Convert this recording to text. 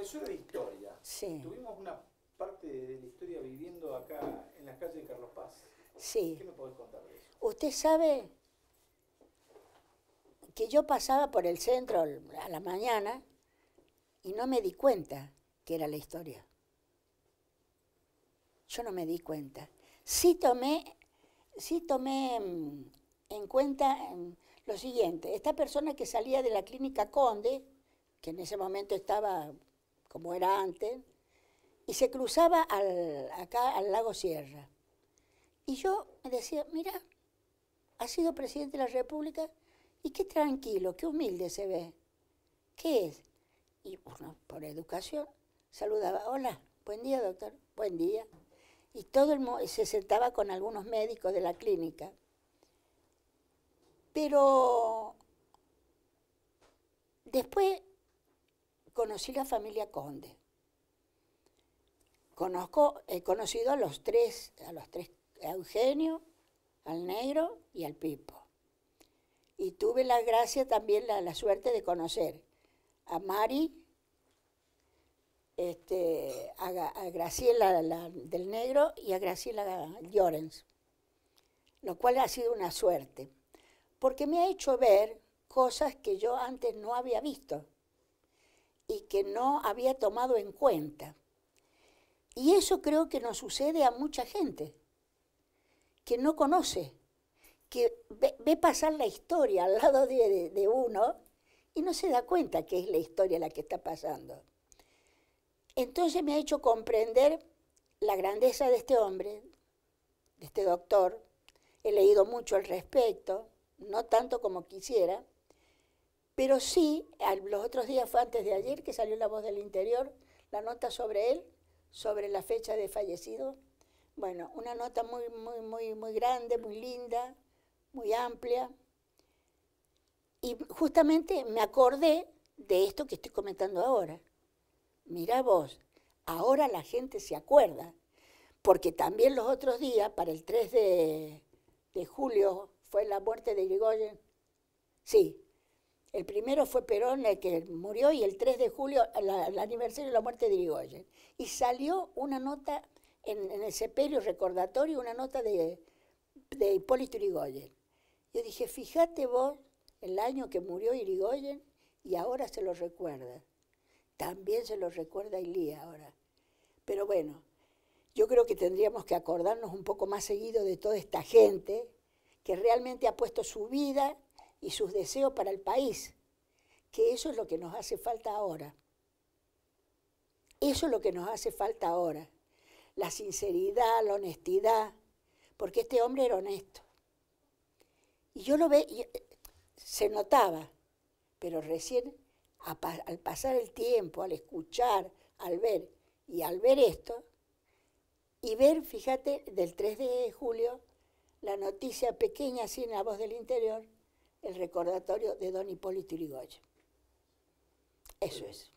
de historia. Tuvimos una parte de la historia viviendo acá en las calles de Carlos Paz. ¿Qué me podés contar de eso? Usted sabe que yo pasaba por el centro a la mañana y no me di cuenta que era la historia. Yo no me di cuenta. Sí tomé, sí tomé mm, en cuenta mm, lo siguiente. Esta persona que salía de la clínica Conde, que en ese momento estaba como era antes, y se cruzaba al, acá al lago Sierra. Y yo me decía, mira, ha sido presidente de la República y qué tranquilo, qué humilde se ve. ¿Qué es? Y bueno, por educación, saludaba, hola, buen día doctor, buen día. Y todo el mundo, se sentaba con algunos médicos de la clínica. Pero después conocí la familia Conde. he conocido a los tres, a los tres, a Eugenio, al negro y al pipo. Y tuve la gracia también, la, suerte de conocer a Mari, este, a, Graciela del negro y a Graciela Llorens, lo cual ha sido una suerte, porque me ha hecho ver cosas que yo antes no había visto y que no había tomado en cuenta. Y eso creo que nos sucede a mucha gente, que no conoce, que ve, pasar la historia al lado de, de uno y no se da cuenta que es la historia la que está pasando. Entonces me ha hecho comprender la grandeza de este hombre, de este doctor. He leído mucho al respecto, no tanto como quisiera, pero sí, los otros días, fue antes de ayer que salió La Voz del Interior, la nota sobre él, sobre la fecha de fallecido. Bueno, una nota muy, muy, muy, muy grande, muy linda, muy amplia. Y justamente me acordé de esto que estoy comentando ahora. mira vos, ahora la gente se acuerda, porque también los otros días, para el 3 de, julio, fue la muerte de Grigoyen, Sí, el primero fue Perón, el que murió, y el 3 de julio, el aniversario de la muerte de Irigoyen. Y salió una nota en, el sepelio recordatorio, una nota de, de Hipólito Irigoyen. Yo dije, fíjate vos el año que murió Irigoyen y ahora se lo recuerda. También se lo recuerda Ilía ahora. Pero bueno, yo creo que tendríamos que acordarnos un poco más seguido de toda esta gente que realmente ha puesto su vida y sus deseos para el país, que eso es lo que nos hace falta ahora. Eso es lo que nos hace falta ahora. La sinceridad, la honestidad, porque este hombre era honesto. Y yo lo veía, eh, se notaba, pero recién al pasar el tiempo, al escuchar, al ver, y al ver esto, y ver, fíjate, del 3 de julio, la noticia pequeña, así en la voz del interior, el recordatorio de don Hipólito Yrigoyen. Eso es.